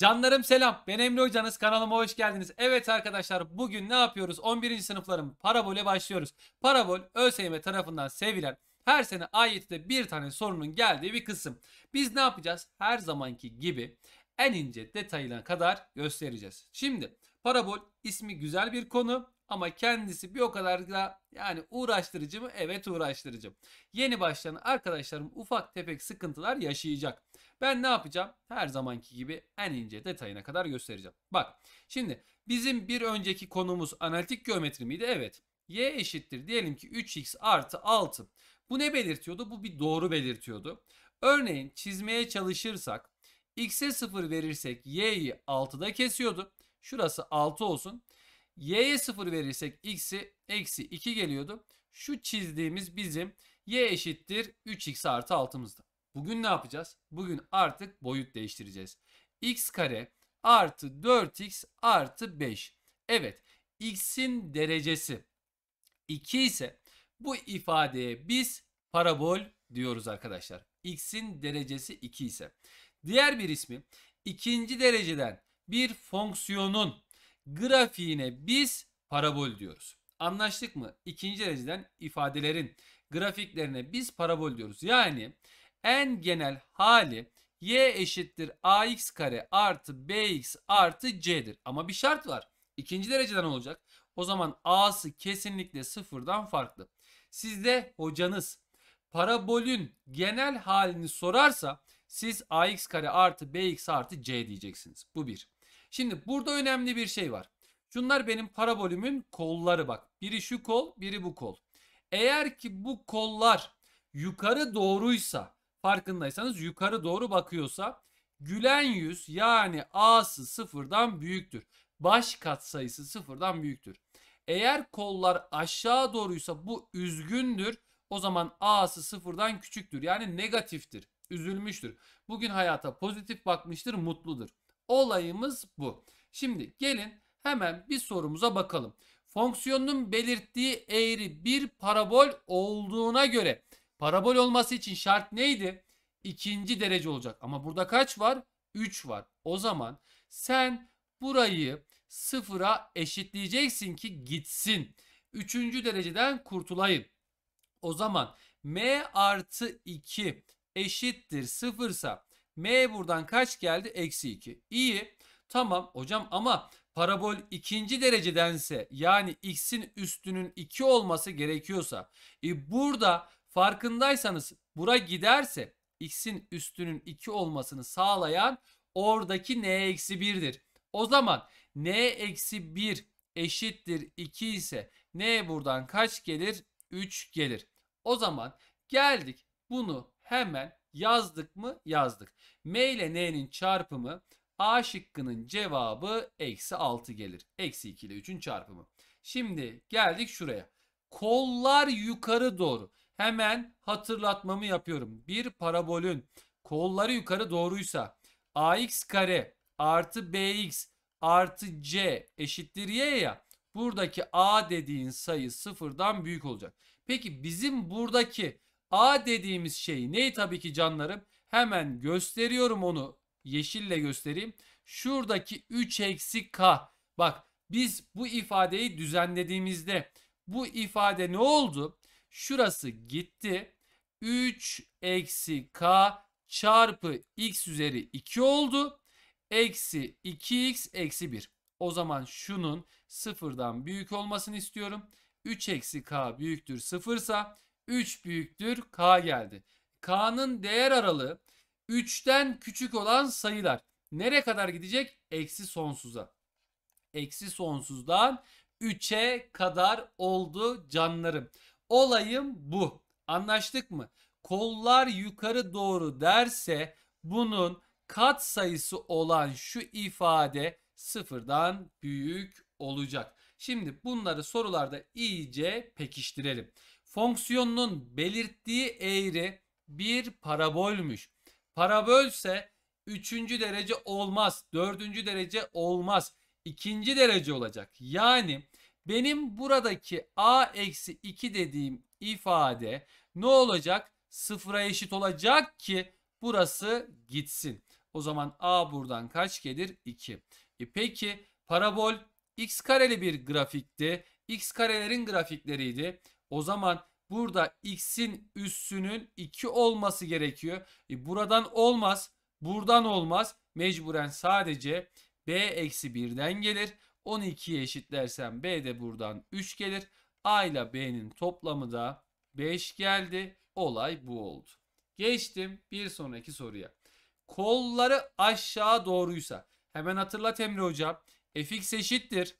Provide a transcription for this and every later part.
Canlarım selam. Ben Emre Hocanız. Kanalıma hoş geldiniz. Evet arkadaşlar bugün ne yapıyoruz? 11. sınıfların parabole başlıyoruz. Parabol ÖSYM tarafından sevilen her sene AYT'de bir tane sorunun geldiği bir kısım. Biz ne yapacağız? Her zamanki gibi en ince detayına kadar göstereceğiz. Şimdi parabol ismi güzel bir konu ama kendisi bir o kadar da yani uğraştırıcı mı? Evet uğraştırıcı. Yeni başlayan arkadaşlarım ufak tefek sıkıntılar yaşayacak. Ben ne yapacağım? Her zamanki gibi en ince detayına kadar göstereceğim. Bak şimdi bizim bir önceki konumuz analitik geometri miydi? Evet. Y eşittir diyelim ki 3x artı 6. Bu ne belirtiyordu? Bu bir doğru belirtiyordu. Örneğin çizmeye çalışırsak x'e 0 verirsek y'yi 6'da kesiyordu. Şurası 6 olsun. y'ye 0 verirsek x'i eksi 2 geliyordu. Şu çizdiğimiz bizim y eşittir 3x artı 6'mızdı. Bugün ne yapacağız? Bugün artık boyut değiştireceğiz. x kare artı 4x artı 5. Evet x'in derecesi 2 ise bu ifadeye biz parabol diyoruz arkadaşlar. x'in derecesi 2 ise. Diğer bir ismi ikinci dereceden bir fonksiyonun grafiğine biz parabol diyoruz. Anlaştık mı? İkinci dereceden ifadelerin grafiklerine biz parabol diyoruz. Yani en genel hali y eşittir ax kare artı bx artı c'dir. Ama bir şart var. İkinci dereceden olacak. O zaman a'sı kesinlikle sıfırdan farklı. Sizde hocanız parabolün genel halini sorarsa siz ax kare artı bx artı c diyeceksiniz. Bu bir. Şimdi burada önemli bir şey var. Şunlar benim parabolümün kolları bak. Biri şu kol, biri bu kol. Eğer ki bu kollar yukarı doğruysa farkındaysanız yukarı doğru bakıyorsa gülen yüz yani A'sı sıfırdan büyüktür. Baş katsayısı sıfırdan büyüktür. Eğer kollar aşağı doğruysa bu üzgündür. O zaman A'sı sıfırdan küçüktür. Yani negatiftir. Üzülmüştür. Bugün hayata pozitif bakmıştır, mutludur. Olayımız bu. Şimdi gelin hemen bir sorumuza bakalım. Fonksiyonun belirttiği eğri bir parabol olduğuna göre Parabol olması için şart neydi? İkinci derece olacak. Ama burada kaç var? 3 var. O zaman sen burayı sıfıra eşitleyeceksin ki gitsin. Üçüncü dereceden kurtulayım. O zaman m artı 2 eşittir sıfırsa m buradan kaç geldi? Eksi 2. İyi. Tamam hocam ama parabol ikinci derecedense yani x'in üstünün 2 olması gerekiyorsa e burada Farkındaysanız bura giderse x'in üstünün 2 olmasını sağlayan oradaki n eksi 1'dir. O zaman n eksi 1 eşittir 2 ise n buradan kaç gelir? 3 gelir. O zaman geldik bunu hemen yazdık mı? Yazdık. m ile n'nin çarpımı a şıkkının cevabı eksi 6 gelir. Eksi 2 ile 3'ün çarpımı. Şimdi geldik şuraya. Kollar yukarı doğru. Hemen hatırlatmamı yapıyorum. Bir parabolün kolları yukarı doğruysa ax kare artı bx artı c eşittir y ya buradaki a dediğin sayı sıfırdan büyük olacak. Peki bizim buradaki a dediğimiz şey ne tabii ki canlarım? Hemen gösteriyorum onu yeşille göstereyim. Şuradaki 3 eksi k. Bak biz bu ifadeyi düzenlediğimizde bu ifade ne oldu? Şurası gitti. 3 eksi k çarpı x üzeri 2 oldu. Eksi 2x eksi 1. O zaman şunun sıfırdan büyük olmasını istiyorum. 3 eksi k büyüktür sıfırsa 3 büyüktür k geldi. K'nın değer aralığı 3'ten küçük olan sayılar. Nereye kadar gidecek? Eksi sonsuza. Eksi sonsuzdan 3'e kadar oldu canlarım. Olayım bu. Anlaştık mı? Kollar yukarı doğru derse bunun kat sayısı olan şu ifade sıfırdan büyük olacak. Şimdi bunları sorularda iyice pekiştirelim. Fonksiyonun belirttiği eğri bir parabolmüş. Parabolse üçüncü derece olmaz, dördüncü derece olmaz, ikinci derece olacak. Yani benim buradaki a eksi 2 dediğim ifade ne olacak? Sıfıra eşit olacak ki burası gitsin. O zaman a buradan kaç gelir? 2. E peki parabol x kareli bir grafikti. x karelerin grafikleriydi. O zaman burada x'in üssünün 2 olması gerekiyor. E buradan olmaz. Buradan olmaz. Mecburen sadece b eksi 1'den gelir. 12'ye eşitlersem B de buradan 3 gelir. A ile B'nin toplamı da 5 geldi. Olay bu oldu. Geçtim bir sonraki soruya. Kolları aşağı doğruysa hemen hatırlat Emre hocam. fx eşittir.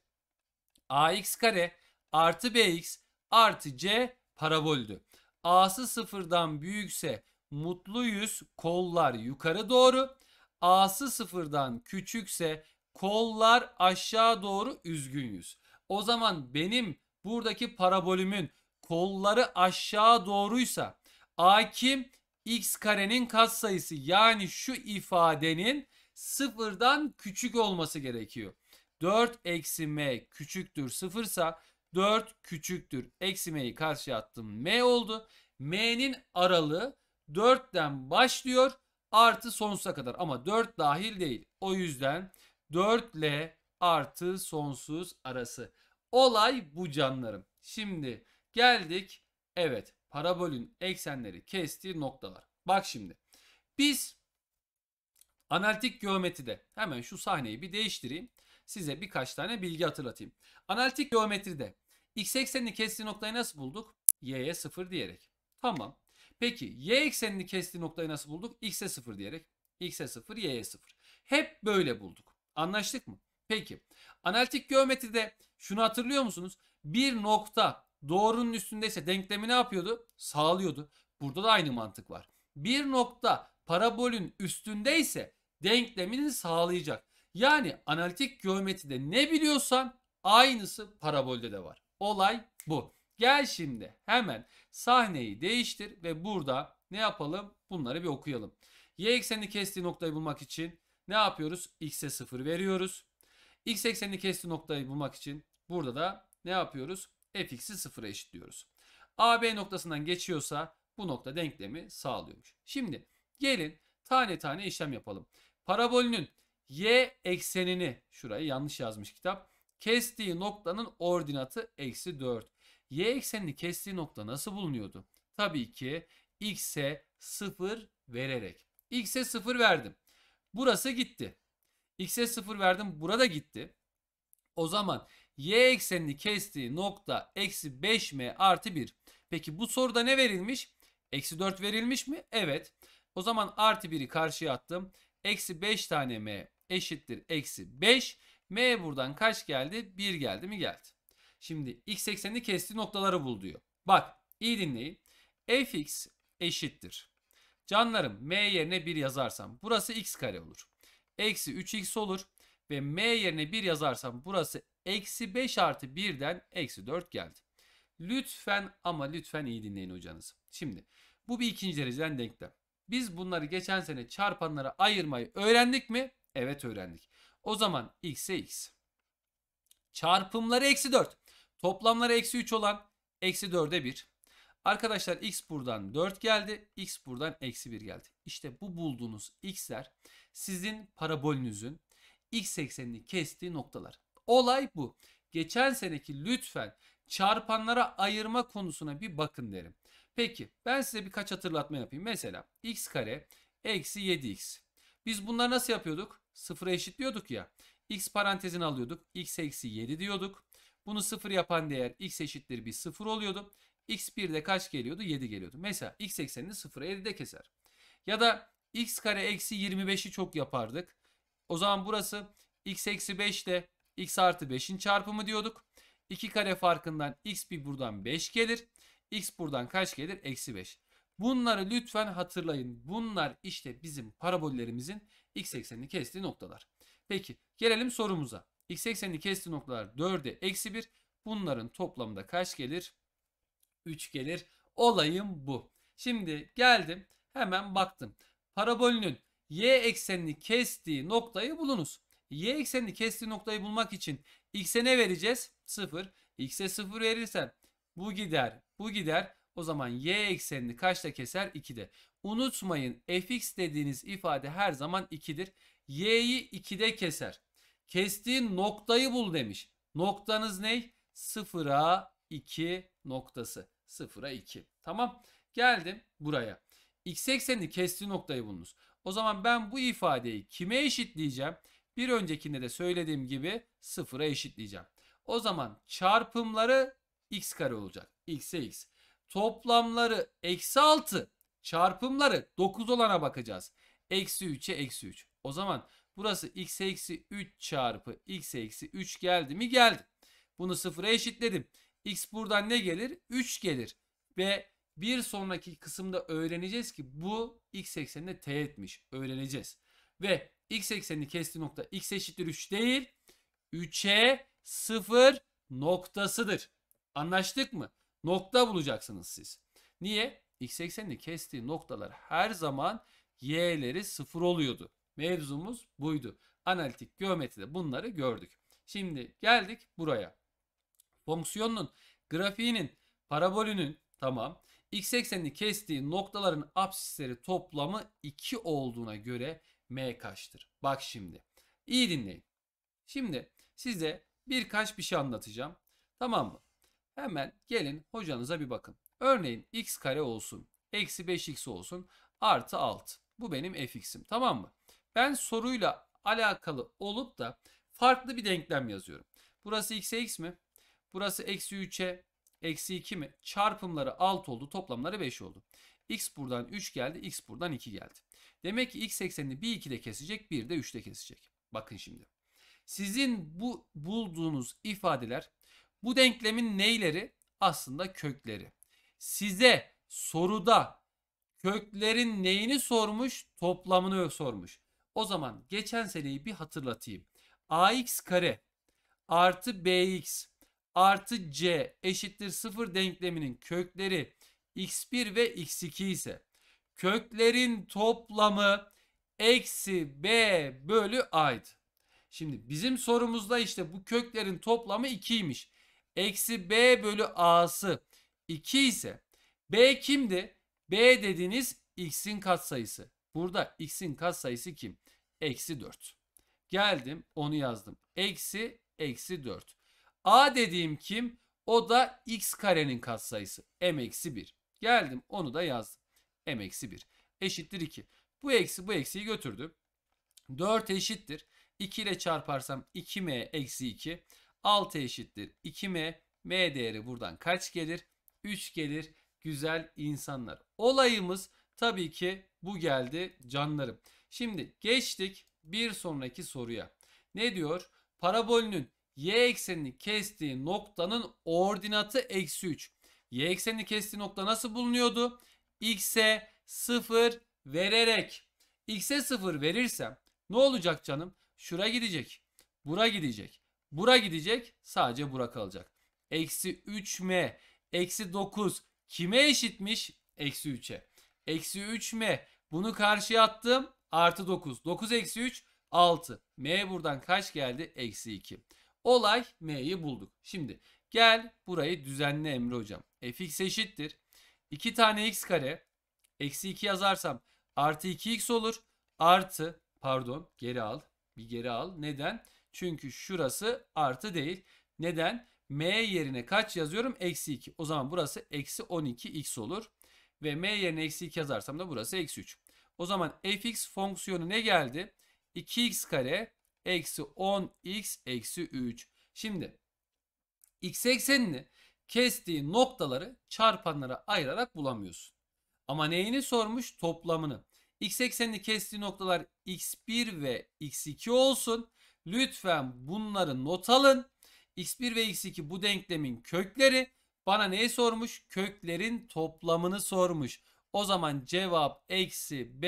ax kare artı bx artı c paraboldü. a'sı sıfırdan büyükse mutlu yüz kollar yukarı doğru. a'sı sıfırdan küçükse Kollar aşağı doğru üzgün yüz. O zaman benim buradaki parabolümün kolları aşağı doğruysa a kim? x karenin katsayısı yani şu ifadenin sıfırdan küçük olması gerekiyor. 4 eksi m küçüktür sıfırsa 4 küçüktür. Eksi m'yi karşı attım m oldu. m'nin aralığı 4'ten başlıyor artı sonsuza kadar ama 4 dahil değil. O yüzden 4 ile artı sonsuz arası. Olay bu canlarım. Şimdi geldik. Evet parabolün eksenleri kestiği noktalar. Bak şimdi biz analitik geometride hemen şu sahneyi bir değiştireyim. Size birkaç tane bilgi hatırlatayım. Analitik geometride x eksenini kestiği noktayı nasıl bulduk? y'ye 0 diyerek. Tamam. Peki y eksenini kestiği noktayı nasıl bulduk? x'e 0 diyerek. x'e 0, y'ye 0. Hep böyle bulduk. Anlaştık mı? Peki. Analitik geometride şunu hatırlıyor musunuz? Bir nokta doğrunun üstündeyse denklemi ne yapıyordu? Sağlıyordu. Burada da aynı mantık var. Bir nokta parabolün üstündeyse denklemini sağlayacak. Yani analitik geometride ne biliyorsan aynısı parabolde de var. Olay bu. Gel şimdi hemen sahneyi değiştir ve burada ne yapalım? Bunları bir okuyalım. Y eksenini kestiği noktayı bulmak için ne yapıyoruz? X'e 0 veriyoruz. X eksenini kesti noktayı bulmak için burada da ne yapıyoruz? Fx'i 0'a eşitliyoruz. AB noktasından geçiyorsa bu nokta denklemi sağlıyormuş. Şimdi gelin tane tane işlem yapalım. Parabolünün y eksenini şurayı yanlış yazmış kitap. Kestiği noktanın ordinatı eksi 4. Y eksenini kestiği nokta nasıl bulunuyordu? Tabii ki x'e 0 vererek. x'e 0 verdim. Burası gitti. X'e 0 verdim. Burada gitti. O zaman y eksenini kestiği nokta eksi 5m artı 1. Peki bu soruda ne verilmiş? Eksi 4 verilmiş mi? Evet. O zaman artı 1'i karşıya attım. Eksi 5 tane m eşittir eksi 5. m buradan kaç geldi? 1 geldi mi geldi. Şimdi x eksenini kestiği noktaları bul diyor. Bak iyi dinleyin. fx eşittir. Canlarım m yerine 1 yazarsam burası x kare olur. Eksi 3x olur ve m yerine 1 yazarsam burası eksi 5 artı 1'den eksi 4 geldi. Lütfen ama lütfen iyi dinleyin hocanız. Şimdi bu bir ikinci dereceden denklem. Biz bunları geçen sene çarpanlara ayırmayı öğrendik mi? Evet öğrendik. O zaman x'e x. Çarpımları eksi 4. Toplamları eksi 3 olan eksi 4'e 1. Arkadaşlar x buradan 4 geldi. X buradan eksi 1 geldi. İşte bu bulduğunuz x'ler sizin parabolünüzün x eksenini kestiği noktalar. Olay bu. Geçen seneki lütfen çarpanlara ayırma konusuna bir bakın derim. Peki ben size birkaç hatırlatma yapayım. Mesela x kare eksi 7x. Biz bunları nasıl yapıyorduk? Sıfıra eşitliyorduk ya. x parantezini alıyorduk. x eksi 7 diyorduk. Bunu sıfır yapan değer x eşittir bir sıfır oluyordu x1'de kaç geliyordu? 7 geliyordu. Mesela x eksenini 0'a 7'de keser. Ya da x kare eksi 25'i çok yapardık. O zaman burası x eksi 5 ile x artı 5'in çarpımı diyorduk. 2 kare farkından x bir buradan 5 gelir. x buradan kaç gelir? Eksi 5. Bunları lütfen hatırlayın. Bunlar işte bizim parabollerimizin x eksenini kestiği noktalar. Peki gelelim sorumuza. x eksenini kestiği noktalar 4'e eksi 1. Bunların toplamda kaç gelir? 3 gelir. Olayım bu. Şimdi geldim hemen baktım. Parabolünün y eksenini kestiği noktayı bulunuz. Y eksenini kestiği noktayı bulmak için x'e ne vereceğiz? 0. x'e 0 verirsen bu gider, bu gider. O zaman y eksenini kaçta keser? 2'de. Unutmayın fx dediğiniz ifade her zaman 2'dir. y'yi 2'de keser. Kestiği noktayı bul demiş. Noktanız ne? 0'a 2 noktası. 0'a 2. Tamam. Geldim buraya. X eksenini kestiği noktayı bulunuz. O zaman ben bu ifadeyi kime eşitleyeceğim? Bir öncekinde de söylediğim gibi 0'a eşitleyeceğim. O zaman çarpımları x kare olacak. x'e x. Toplamları eksi 6 çarpımları 9 olana bakacağız. Eksi 3'e eksi 3. O zaman burası x eksi 3 çarpı x eksi 3 geldi mi? Geldi. Bunu sıfıra eşitledim. X buradan ne gelir? 3 gelir. Ve bir sonraki kısımda öğreneceğiz ki bu x eksenine teğetmiş. Öğreneceğiz. Ve x eksenini kestiği nokta x eşittir 3 değil. 3'e 0 noktasıdır. Anlaştık mı? Nokta bulacaksınız siz. Niye? X eksenini kestiği noktalar her zaman y'leri 0 oluyordu. Mevzumuz buydu. Analitik geometride bunları gördük. Şimdi geldik buraya fonksiyonunun grafiğinin parabolünün tamam x eksenini kestiği noktaların apsisleri toplamı 2 olduğuna göre m kaçtır? Bak şimdi. İyi dinleyin. Şimdi size birkaç bir şey anlatacağım. Tamam mı? Hemen gelin hocanıza bir bakın. Örneğin x kare olsun. Eksi 5x olsun. Artı 6. Bu benim fx'im. Tamam mı? Ben soruyla alakalı olup da farklı bir denklem yazıyorum. Burası x'e x mi? Burası eksi 3'e eksi 2 mi? Çarpımları 6 oldu. Toplamları 5 oldu. X buradan 3 geldi. X buradan 2 geldi. Demek ki x eksenini bir 2'de kesecek. Bir de 3'te kesecek. Bakın şimdi. Sizin bu bulduğunuz ifadeler bu denklemin neyleri? Aslında kökleri. Size soruda köklerin neyini sormuş? Toplamını sormuş. O zaman geçen seneyi bir hatırlatayım. ax kare artı bx artı c eşittir 0 denkleminin kökleri x1 ve x2 ise köklerin toplamı eksi b bölü a'ydı. Şimdi bizim sorumuzda işte bu köklerin toplamı 2'ymiş. Eksi b bölü a'sı 2 ise b kimdi? b dediğiniz x'in katsayısı. Burada x'in katsayısı kim? Eksi 4. Geldim onu yazdım. Eksi eksi 4. A dediğim kim? O da x karenin katsayısı. M eksi 1. Geldim onu da yazdım. M eksi 1 eşittir 2. Bu eksi bu eksiyi götürdüm. 4 eşittir. 2 ile çarparsam 2m eksi 2. 6 eşittir 2m. M değeri buradan kaç gelir? 3 gelir. Güzel insanlar. Olayımız tabii ki bu geldi canlarım. Şimdi geçtik bir sonraki soruya. Ne diyor? Parabolünün y eksenini kestiği noktanın ordinatı eksi 3. Y eksenini kestiği nokta nasıl bulunuyordu? X'e 0 vererek. X'e 0 verirsem ne olacak canım? Şura gidecek. Bura gidecek. Bura gidecek. Sadece bura kalacak. Eksi 3m. Eksi 9. Kime eşitmiş? Eksi 3'e. Eksi 3m. Bunu karşıya attım. Artı 9. 9 eksi 3 6. M buradan kaç geldi? Eksi 2. Olay m'yi bulduk. Şimdi gel burayı düzenle Emre hocam. fx eşittir. 2 tane x kare eksi 2 yazarsam artı 2x olur. Artı pardon geri al. Bir geri al. Neden? Çünkü şurası artı değil. Neden? M yerine kaç yazıyorum? Eksi 2. O zaman burası eksi 12x olur. Ve m yerine eksi 2 yazarsam da burası eksi 3. O zaman fx fonksiyonu ne geldi? 2x kare Eksi 10x eksi 3. Şimdi x eksenini kestiği noktaları çarpanlara ayırarak bulamıyorsun. Ama neyini sormuş? Toplamını. X eksenini kestiği noktalar x1 ve x2 olsun. Lütfen bunları not alın. x1 ve x2 bu denklemin kökleri. Bana neyi sormuş? Köklerin toplamını sormuş. O zaman cevap eksi b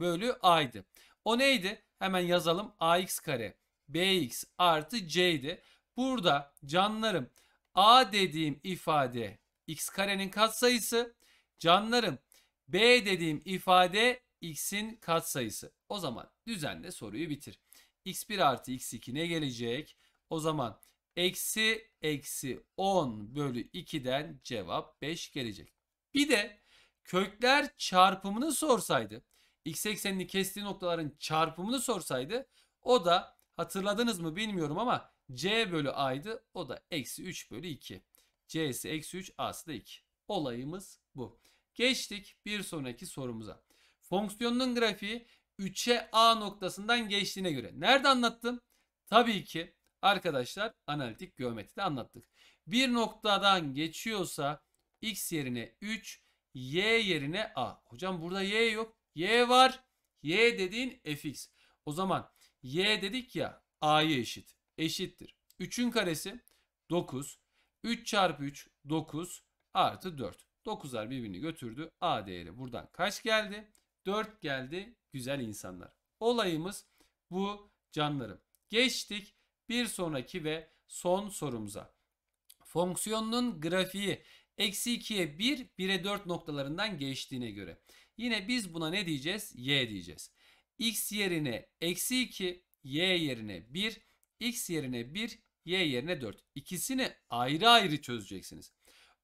bölü a'ydı. O neydi? Hemen yazalım. AX kare BX artı C'ydi. Burada canlarım A dediğim ifade X karenin katsayısı. Canlarım B dediğim ifade X'in katsayısı. O zaman düzenle soruyu bitir. X1 artı X2 ne gelecek? O zaman eksi eksi 10 bölü 2'den cevap 5 gelecek. Bir de kökler çarpımını sorsaydı x eksenini kestiği noktaların çarpımını sorsaydı o da hatırladınız mı bilmiyorum ama c bölü a'ydı. O da eksi 3 bölü 2. c'si eksi 3 a'sı da 2. Olayımız bu. Geçtik bir sonraki sorumuza. Fonksiyonun grafiği 3'e a noktasından geçtiğine göre. Nerede anlattım? Tabii ki arkadaşlar analitik geometride anlattık. Bir noktadan geçiyorsa x yerine 3, y yerine a. Hocam burada y yok y var. Y dediğin fx. O zaman y dedik ya a'ya eşit. Eşittir. 3'ün karesi 9. 3 çarpı 3 9 artı 4. 9'lar birbirini götürdü. A değeri buradan kaç geldi? 4 geldi. Güzel insanlar. Olayımız bu canlarım. Geçtik bir sonraki ve son sorumuza. Fonksiyonun grafiği eksi 2'ye 1, 1'e 4 noktalarından geçtiğine göre Yine biz buna ne diyeceğiz? Y diyeceğiz. X yerine eksi 2, Y yerine 1, X yerine 1, Y yerine 4. İkisini ayrı ayrı çözeceksiniz.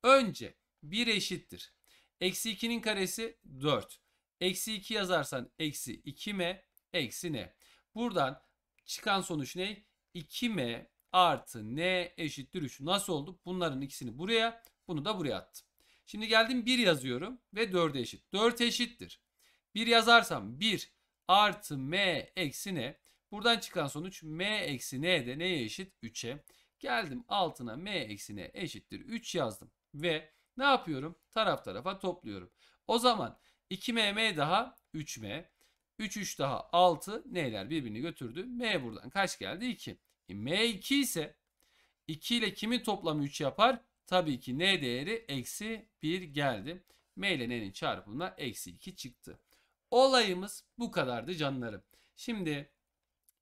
Önce 1 eşittir. Eksi 2'nin karesi 4. Eksi 2 yazarsan eksi 2m eksi n. Buradan çıkan sonuç ne? 2m artı n eşittir 3. Nasıl oldu? Bunların ikisini buraya, bunu da buraya attım. Şimdi geldim 1 yazıyorum ve 4'e eşit. 4 eşittir. 1 yazarsam 1 artı m eksi n. Buradan çıkan sonuç m eksi n de neye eşit? 3'e. Geldim altına m eksi n eşittir 3 yazdım. Ve ne yapıyorum? Taraf tarafa topluyorum. O zaman 2mm daha 3m. 3 3 daha 6 neler birbirini götürdü. m buradan kaç geldi? 2. E, m 2 ise 2 ile kimin toplamı 3 yapar? Tabii ki n değeri eksi 1 geldi. M ile n'nin çarpımına eksi 2 çıktı. Olayımız bu kadardı canlarım. Şimdi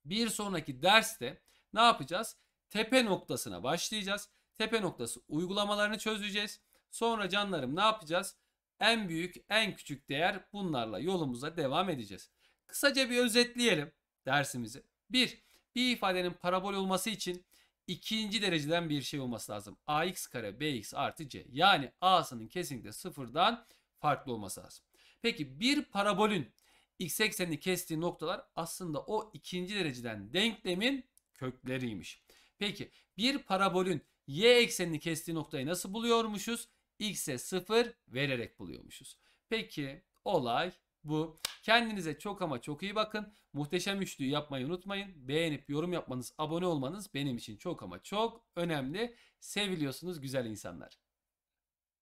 bir sonraki derste ne yapacağız? Tepe noktasına başlayacağız. Tepe noktası uygulamalarını çözeceğiz. Sonra canlarım ne yapacağız? En büyük, en küçük değer bunlarla yolumuza devam edeceğiz. Kısaca bir özetleyelim dersimizi. 1. Bir, bir ifadenin parabol olması için ikinci dereceden bir şey olması lazım. ax kare bx artı c. Yani a'sının kesinlikle sıfırdan farklı olması lazım. Peki bir parabolün x eksenini kestiği noktalar aslında o ikinci dereceden denklemin kökleriymiş. Peki bir parabolün y eksenini kestiği noktayı nasıl buluyormuşuz? x'e sıfır vererek buluyormuşuz. Peki olay bu. Kendinize çok ama çok iyi bakın. Muhteşem üçlüyü yapmayı unutmayın. Beğenip yorum yapmanız, abone olmanız benim için çok ama çok önemli. Seviliyorsunuz güzel insanlar.